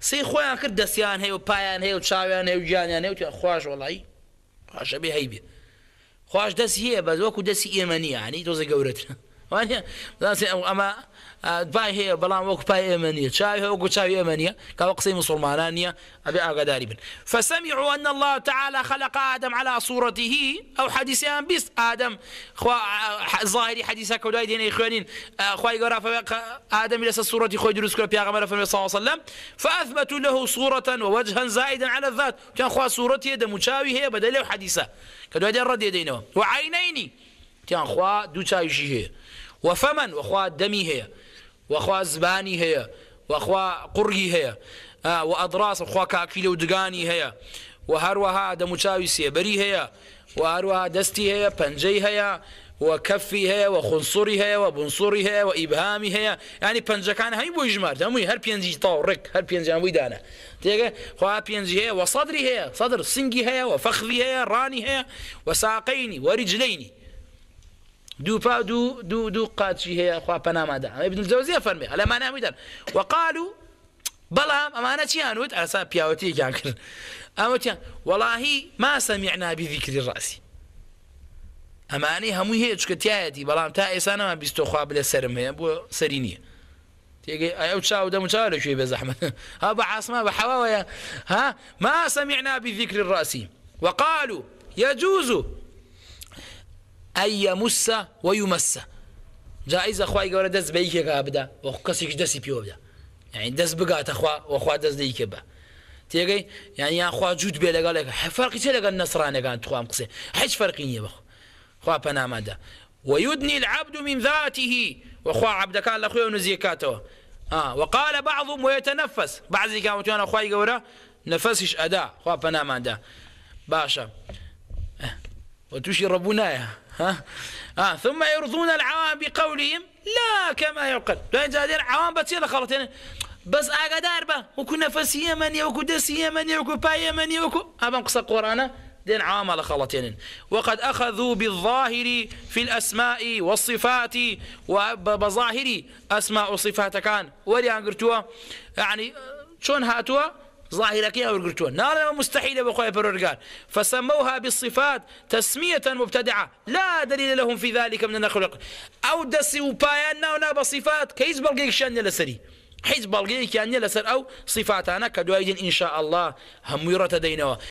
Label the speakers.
Speaker 1: سی خۆیان کرد دەستیان هەیە و پایان هەیە و چاویان هەیە و گیانیان هەیە و خۆش وڵی خۆشە بێ هەیبێ خۆش دەست هەیە بە وەکو دەستی ئێمە نییانی تۆزە گەورەتە فسمعوا أن الله تعالى خلق آدم على صورته أو ان بيس آدم خوا ظاهري حديثا كوداي دين إخوانين خواي قرا آدم إلى صورة خوي دروس كلا بيغمر صلى الله عليه وسلم فأثبتوا له صورة ووجها زائدا على الذات كان خوا صورته دمشاوي هي بدل حديثا كدوي رد يدينه وعينين تيان خوا دو چاویشی هەیە وەفەمەن وەخوا دەمی هەیە وەخوا زبانی هەیە وەخوا قڕی هەیە و ئەدراس وخوا كاكيلو لە هي وهروها دمو و هەروەها هي وهروها دستي هي هەروەها هي وكفي هي وخنصري هي وبنصري هي وإبهامي هي يعني بنجكان هاي بو إجمار دموي هر بينجي طورك هر بينجي ابو دانا تيجا خو بينجي هي وصدري هي صدر سنجي هي وفخذي هي راني هي وساقيني ورجليني دو فا دو دو دو قاتشي هي خوا بنامادا ابن الجوزي فرمي على ما نامدان وقالوا أنا امانه تيانوت ود حساب بياوتي كان امتيان والله ما سمعنا بذكر الراس اماني هم هي چكتياتي بلا تا إنسان ما بيستو خوا بلا سرم هي بو سرينيه تيجي أو تشاو دم تشاو شوي بزحمة ها بعاصمة بحواوية ها ما سمعنا بذكر الرأس وقالوا يجوز أي ئەی یەموسە وەیومەسە جائزە خی گەورە دەست دس بيو بدا وە کەسێک دەستی پێوە بدا یعنی دەست بگاتەخوا وەخوا دەست دەیکە بە تێگەی یعنی یانخوا جووت بێ لەگەڵێک حفەرقی چێ لەگەن نەسرانەکان توام حش هیچ فەرقی بخو بخ خوا پەنامەدا ويدني العبد من ذاته وخوا عبدك على خويا ونزيكاته آه وقال بعضهم ويتنفس بعض اللي كانوا أخوة يقول نفسش أداء خوا بنام دا باشا وتشربونها ها آه ثم يرضون العوام بقولهم لا كما يعقل لا يجادر عوام بتصير خلاص يعني بس أقدار با وكنا نفس من يوكو دسيه من يوكو باي من يوكو أبا قصة قرانا دين عوام على خلاص يعني وقد أخذوا بالظاهر في الأسماء والصفات وبظاهر أسماء وصفات كان ولي أنقرتوا يعني آه، شون هاتوا ظاهرەکەی هەورگرتووە ناڵێمە مستحیلە بە خۆی پەرۆرگار فسموها بالصفات تسمية مبتدعة لا دليل لهم في ذلك من الخلق أو دسي وبايان ونا بصفات كيس بلغيك شان لسري حيز بلغيك يعني لسر أو صفات أنا كدوايدين إن شاء الله هم يرتدينوا